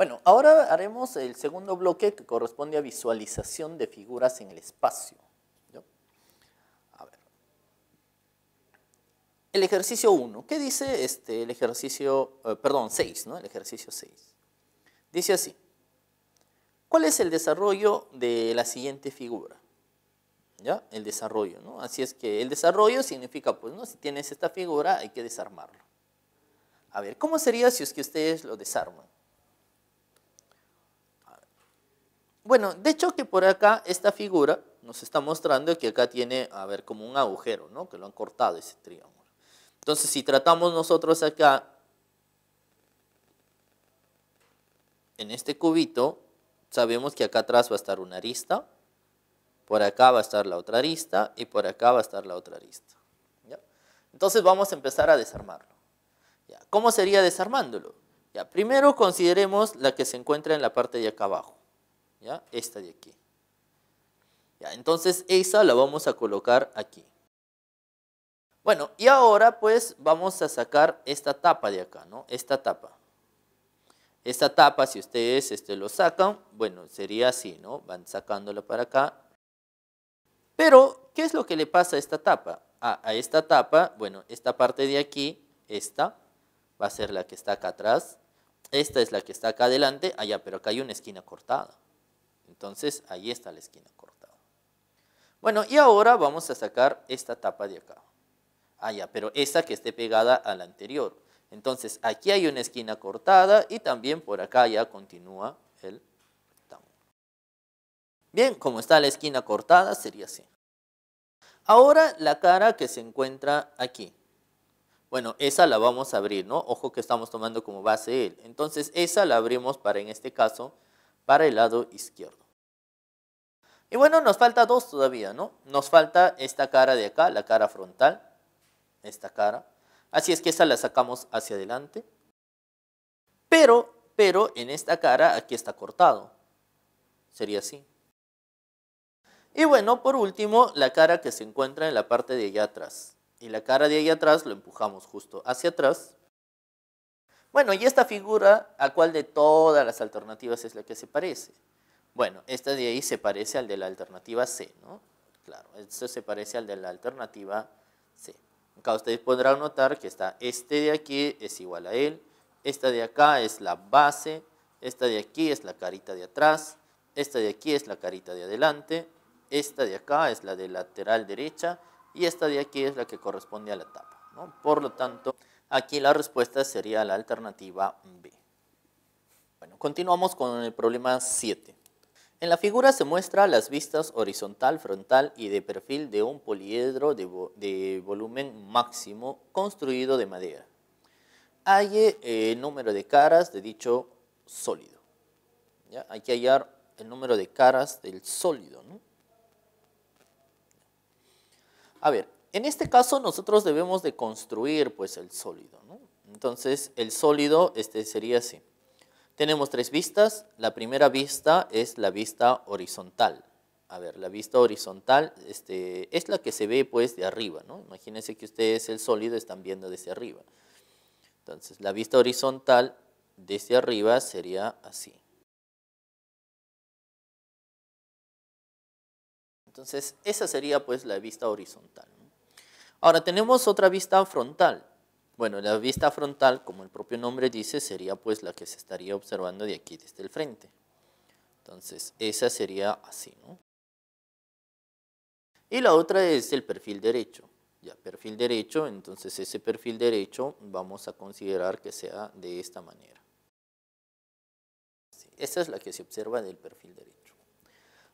Bueno, ahora haremos el segundo bloque que corresponde a visualización de figuras en el espacio. A ver. El ejercicio 1. ¿Qué dice este, el ejercicio, eh, perdón, 6, ¿no? El ejercicio 6. Dice así. ¿Cuál es el desarrollo de la siguiente figura? ¿Ya? El desarrollo, ¿no? Así es que el desarrollo significa, pues, ¿no? Si tienes esta figura, hay que desarmarlo. A ver, ¿cómo sería si es que ustedes lo desarman? Bueno, de hecho que por acá esta figura nos está mostrando que acá tiene, a ver, como un agujero, ¿no? Que lo han cortado ese triángulo. Entonces, si tratamos nosotros acá, en este cubito, sabemos que acá atrás va a estar una arista, por acá va a estar la otra arista y por acá va a estar la otra arista. ¿ya? Entonces vamos a empezar a desarmarlo. ¿Cómo sería desarmándolo? Ya, primero consideremos la que se encuentra en la parte de acá abajo. ¿ya? Esta de aquí. ¿Ya? Entonces esa la vamos a colocar aquí. Bueno, y ahora pues vamos a sacar esta tapa de acá, ¿no? Esta tapa. Esta tapa, si ustedes este, lo sacan, bueno, sería así, ¿no? Van sacándola para acá. Pero, ¿qué es lo que le pasa a esta tapa? a esta tapa, bueno, esta parte de aquí, esta, va a ser la que está acá atrás. Esta es la que está acá adelante. allá, ah, pero acá hay una esquina cortada. Entonces ahí está la esquina cortada. Bueno, y ahora vamos a sacar esta tapa de acá. Ah, ya, pero esa que esté pegada a la anterior. Entonces aquí hay una esquina cortada y también por acá ya continúa el rectángulo. Bien, como está la esquina cortada sería así. Ahora la cara que se encuentra aquí. Bueno, esa la vamos a abrir, ¿no? Ojo que estamos tomando como base él. Entonces esa la abrimos para en este caso para el lado izquierdo. Y bueno, nos falta dos todavía, ¿no? Nos falta esta cara de acá, la cara frontal, esta cara. Así es que esta la sacamos hacia adelante. Pero, pero en esta cara aquí está cortado. Sería así. Y bueno, por último, la cara que se encuentra en la parte de allá atrás. Y la cara de allá atrás lo empujamos justo hacia atrás bueno, y esta figura, a cuál de todas las alternativas es la que se parece. Bueno, esta de ahí se parece al de la alternativa C, ¿no? Claro, esto se parece al de la alternativa C. Acá ustedes podrán notar que está este de aquí es igual a él, esta de acá es la base, esta de aquí es la carita de atrás, esta de aquí es la carita de adelante, esta de acá es la de lateral derecha y esta de aquí es la que corresponde a la tapa. ¿no? Por lo tanto, Aquí la respuesta sería la alternativa B. Bueno, continuamos con el problema 7. En la figura se muestra las vistas horizontal, frontal y de perfil de un poliedro de, volumen máximo construido de madera. Hay el eh, número de caras de dicho sólido. Hay que hallar el número de caras del sólido. A ver, en este caso nosotros debemos de construir pues el sólido. Entonces el sólido este, sería así. Tenemos tres vistas. La primera vista es la vista horizontal. A ver, la vista horizontal este, es la que se ve pues de arriba. Imagínense que ustedes el sólido están viendo desde arriba. Entonces la vista horizontal desde arriba sería así. Entonces esa sería pues la vista horizontal. Ahora tenemos otra vista frontal. Bueno, la vista frontal, como el propio nombre dice, sería pues la que se estaría observando de aquí desde el frente. Entonces, esa sería así, ¿no? Y la otra es el perfil derecho. Ya, perfil derecho, entonces ese perfil derecho vamos a considerar que sea de esta manera. esta es la que se observa del perfil derecho.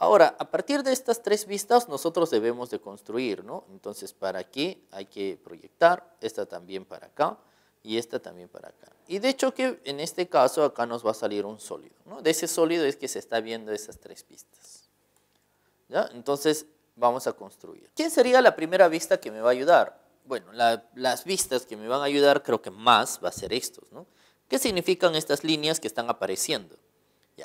Ahora, a partir de estas tres vistas nosotros debemos de construir, ¿no? Entonces, para aquí hay que proyectar, esta también para acá y esta también para acá. Y de hecho que en este caso acá nos va a salir un sólido, ¿no? De ese sólido es que se está viendo esas tres vistas. ¿Ya? Entonces, vamos a construir. ¿Quién sería la primera vista que me va a ayudar? Bueno, las vistas que me van a ayudar creo que más va a ser estos, ¿no? ¿Qué significan estas líneas que están apareciendo?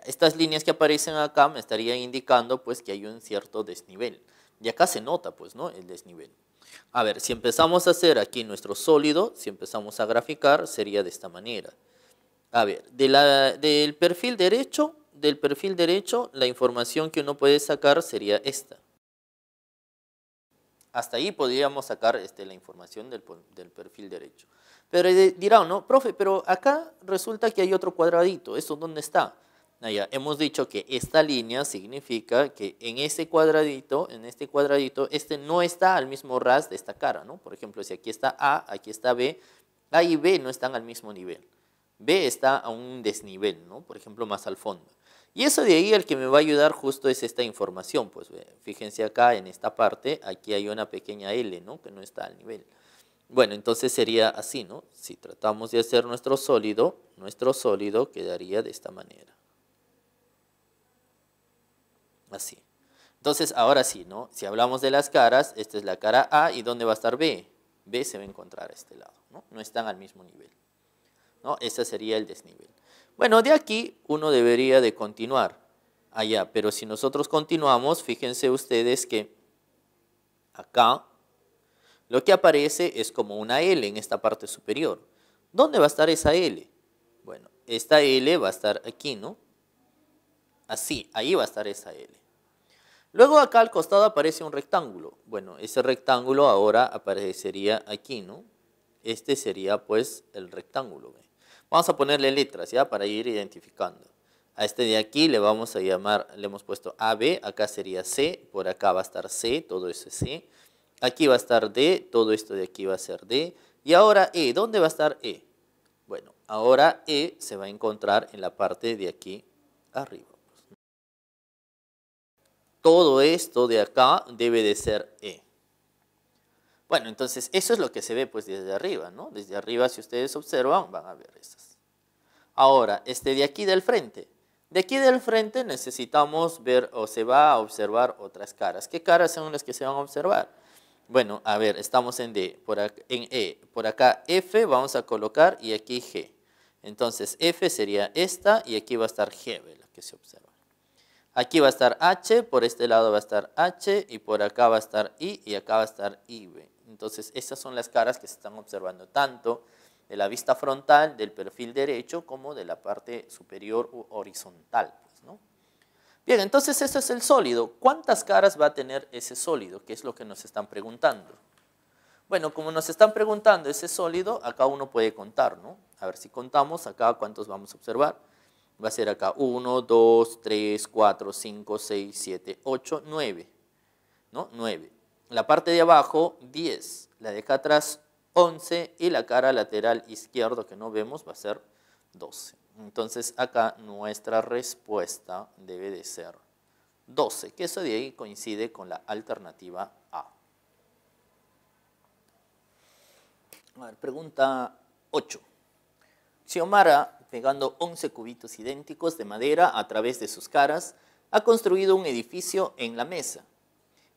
Estas líneas que aparecen acá me estarían indicando pues que hay un cierto desnivel. Y acá se nota pues, ¿no? El desnivel. A ver, si empezamos a hacer aquí nuestro sólido, si empezamos a graficar, sería de esta manera. A ver, del perfil derecho, del perfil derecho, la información que uno puede sacar sería esta. Hasta ahí podríamos sacar este, la información del, del perfil derecho. Pero eh, dirá ¿no? Profe, pero acá resulta que hay otro cuadradito, ¿eso dónde está? ya hemos dicho que esta línea significa que en este cuadradito, en este cuadradito, este no está al mismo ras de esta cara, ¿no? Por ejemplo, si aquí está A, aquí está B, A y B no están al mismo nivel. B está a un desnivel, ¿no? Por ejemplo, más al fondo. Y eso de ahí el que me va a ayudar justo es esta información. Pues fíjense acá en esta parte, aquí hay una pequeña L, ¿no? Que no está al nivel. Bueno, entonces sería así, ¿no? Si tratamos de hacer nuestro sólido, nuestro sólido quedaría de esta manera. Así. Entonces, ahora sí, ¿no? Si hablamos de las caras, esta es la cara A y ¿dónde va a estar B? B se va a encontrar a este lado, ¿no? No están al mismo nivel, ¿no? Ese sería el desnivel. Bueno, de aquí uno debería de continuar allá, pero si nosotros continuamos, fíjense ustedes que acá lo que aparece es como una L en esta parte superior. ¿Dónde va a estar esa L? Bueno, esta L va a estar aquí, ¿no? Así, ahí va a estar esa L. Luego acá al costado aparece un rectángulo. Bueno, ese rectángulo ahora aparecería aquí, ¿no? Este sería pues el rectángulo. Vamos a ponerle letras, ¿ya? Para ir identificando. A este de aquí le vamos a llamar, le hemos puesto AB, acá sería C, por acá va a estar C, todo eso es C. Aquí va a estar D, todo esto de aquí va a ser D. Y ahora E, ¿dónde va a estar E? Bueno, ahora E se va a encontrar en la parte de aquí arriba todo esto de acá debe de ser E. Bueno, entonces eso es lo que se ve pues desde arriba, ¿no? Desde arriba si ustedes observan van a ver esas. Ahora, este de aquí del frente. De aquí del frente necesitamos ver o se va a observar otras caras. ¿Qué caras son las que se van a observar? Bueno, a ver, estamos en D, por en E. Por acá F vamos a colocar y aquí G. Entonces F sería esta y aquí va a estar G, la que se observa. Aquí va a estar H, por este lado va a estar H y por acá va a estar I y acá va a estar IB. Entonces, esas son las caras que se están observando tanto de la vista frontal, del perfil derecho, como de la parte superior u horizontal. Pues, Bien, entonces ese es el sólido. ¿Cuántas caras va a tener ese sólido? ¿Qué es lo que nos están preguntando. Bueno, como nos están preguntando ese sólido, acá uno puede contar, ¿no? A ver si contamos acá cuántos vamos a observar va a ser acá 1, 2, 3, 4, 5, 6, 7, 8, 9, ¿no? 9. La parte de abajo 10, la de acá atrás 11 y la cara lateral izquierdo que no vemos va a ser 12. Entonces acá nuestra respuesta debe de ser 12, que eso de ahí coincide con la alternativa A. A ver, pregunta 8. Xiomara pegando 11 cubitos idénticos de madera a través de sus caras, ha construido un edificio en la mesa,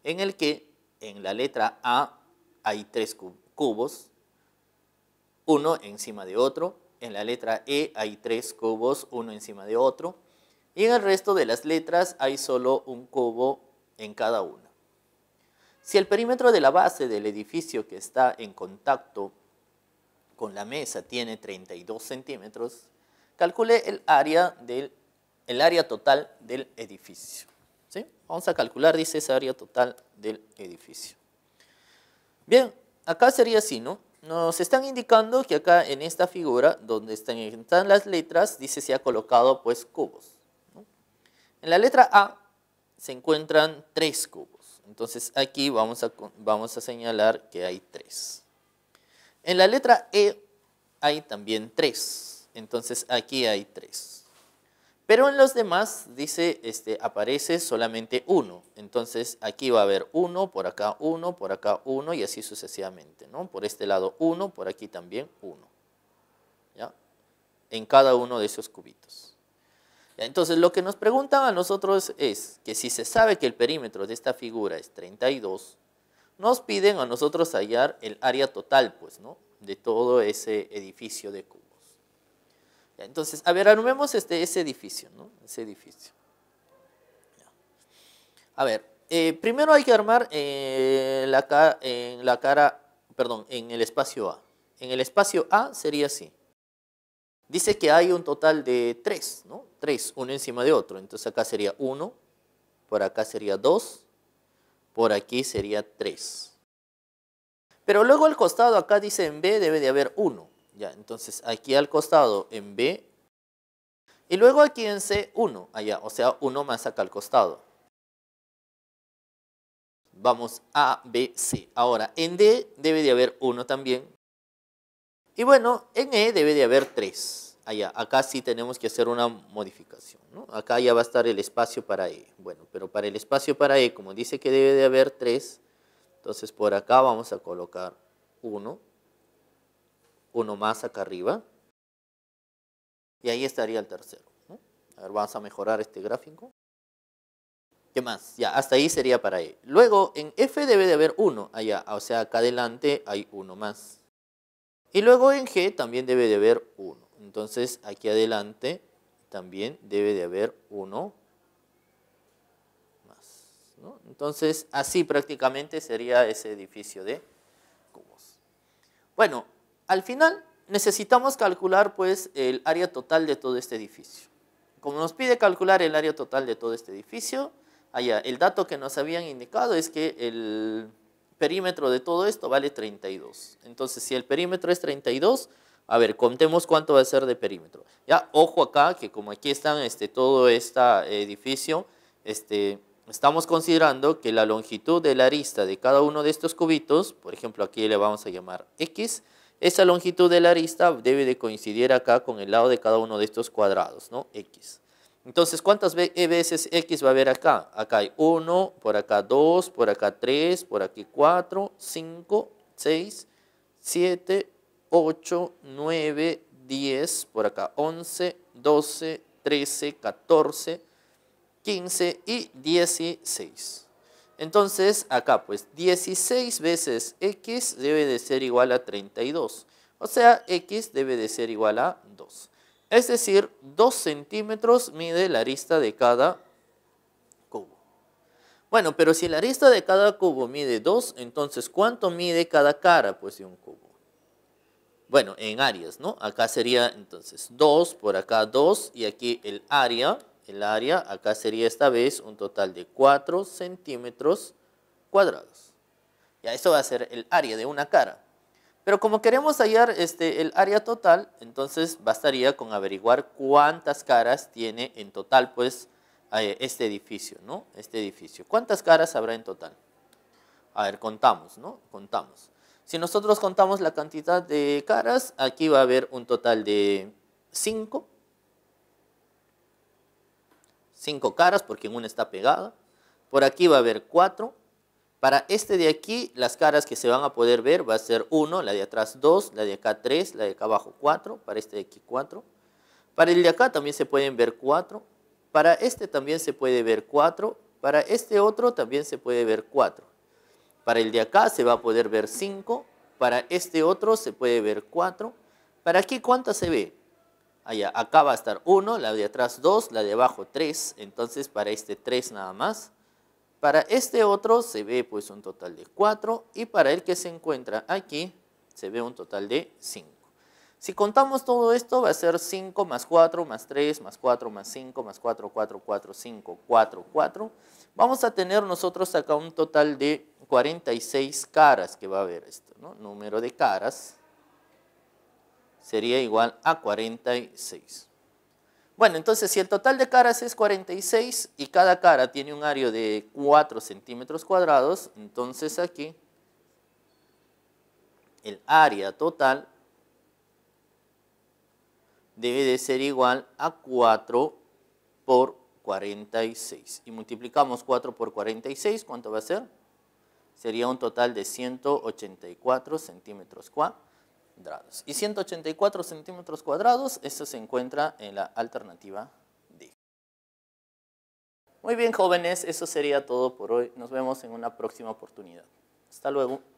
en el que en la letra A hay tres cubos, uno encima de otro, en la letra E hay tres cubos, uno encima de otro, y en el resto de las letras hay solo un cubo en cada una. Si el perímetro de la base del edificio que está en contacto con la mesa tiene 32 centímetros, Calcule el área, el área total del edificio. Vamos a calcular, dice, esa área total del edificio. Bien, acá sería así, ¿no? Nos están indicando que acá en esta figura, donde están, las letras, dice se ha colocado pues cubos. En la letra A se encuentran tres cubos. Entonces aquí vamos a, vamos a señalar que hay tres. En la letra E hay también tres. Entonces aquí hay tres. Pero en los demás, dice, este, aparece solamente uno. Entonces aquí va a haber uno, por acá uno, por acá uno y así sucesivamente. ¿no? Por este lado uno, por aquí también uno. ¿ya? En cada uno de esos cubitos. Entonces lo que nos preguntan a nosotros es que si se sabe que el perímetro de esta figura es 32, nos piden a nosotros hallar el área total pues, ¿no? de todo ese edificio de cubos. Entonces, a ver, armemos este, ese edificio, ¿no? Ese edificio. A ver, eh, primero hay que armar eh, en la cara, perdón, en el espacio A. En el espacio A sería así. Dice que hay un total de tres, ¿no? Tres, uno encima de otro. Entonces acá sería uno, por acá sería dos, por aquí sería tres. Pero luego al costado acá dice en B debe de haber uno entonces aquí al costado en B. Y luego aquí en C, 1 allá, o sea, 1 más acá al costado. Vamos A, B, C. Ahora, en D debe de haber 1 también. Y bueno, en E debe de haber 3. Allá, acá sí tenemos que hacer una modificación. Acá ya va a estar el espacio para E. Bueno, pero para el espacio para E, como dice que debe de haber 3, entonces por acá vamos a colocar 1 uno más acá arriba. Y ahí estaría el tercero. A ver, vamos a mejorar este gráfico. ¿Qué más? Ya, hasta ahí sería para E. Luego, en F debe de haber uno allá, o sea, acá adelante hay uno más. Y luego en G también debe de haber uno. Entonces, aquí adelante también debe de haber uno más. Entonces, así prácticamente sería ese edificio de cubos. Bueno, al final necesitamos calcular pues el área total de todo este edificio. Como nos pide calcular el área total de todo este edificio, allá, el dato que nos habían indicado es que el perímetro de todo esto vale 32. Entonces, si el perímetro es 32, a ver, contemos cuánto va a ser de perímetro. Ya, ojo acá, que como aquí está este, todo este edificio, estamos considerando que la longitud de la arista de cada uno de estos cubitos, por ejemplo, aquí le vamos a llamar X, esa longitud de la arista debe de coincidir acá con el lado de cada uno de estos cuadrados, ¿no? X. Entonces, ¿cuántas eh, veces X va a haber acá? Acá hay 1, por acá 2, por acá 3, por aquí 4, 5, 6, 7, 8, 9, 10, por acá 11, 12, 13, 14, 15 y 16. Entonces, acá pues 16 veces x debe de ser igual a 32. O sea, x debe de ser igual a 2. Es decir, 2 centímetros mide la arista de cada cubo. Bueno, pero si la arista de cada cubo mide 2, entonces ¿cuánto mide cada cara pues, de un cubo? Bueno, en áreas, ¿no? Acá sería entonces 2, por acá 2 y aquí el área el área acá sería esta vez un total de 4 centímetros cuadrados. Ya eso va a ser el área de una cara. Pero como queremos hallar este, el área total, entonces bastaría con averiguar cuántas caras tiene en total pues eh, este edificio, ¿no? Este edificio. ¿Cuántas caras habrá en total? A ver, contamos, ¿no? Contamos. Si nosotros contamos la cantidad de caras, aquí va a haber un total de 5 cinco caras porque en una está pegada. Por aquí va a haber cuatro. Para este de aquí, las caras que se van a poder ver va a ser uno la de atrás dos la de acá 3, la de acá abajo 4, para este de aquí 4. Para el de acá también se pueden ver 4, para este también se puede ver 4, para este otro también se puede ver 4. Para el de acá se va a poder ver 5, para este otro se puede ver 4. ¿Para aquí cuántas se ve? acá va a estar 1, la de atrás 2, la de abajo 3, entonces para este 3 nada más. Para este otro se ve pues un total de 4 y para el que se encuentra aquí se ve un total de 5. Si contamos todo esto va a ser 5 más 4 más 3 más 4 más 5 más 4, 4, 4, 5, 4, 4. Vamos a tener nosotros acá un total de 46 caras que va a haber esto, ¿no? Número de caras sería igual a 46. Bueno, entonces si el total de caras es 46 y cada cara tiene un área de 4 centímetros cuadrados, entonces aquí el área total debe de ser igual a 4 por 46. Y multiplicamos 4 por 46, ¿cuánto va a ser? Sería un total de 184 centímetros cuadrados y 184 centímetros cuadrados, esto se encuentra en la alternativa D. Muy bien jóvenes, eso sería todo por hoy. Nos vemos en una próxima oportunidad. Hasta luego.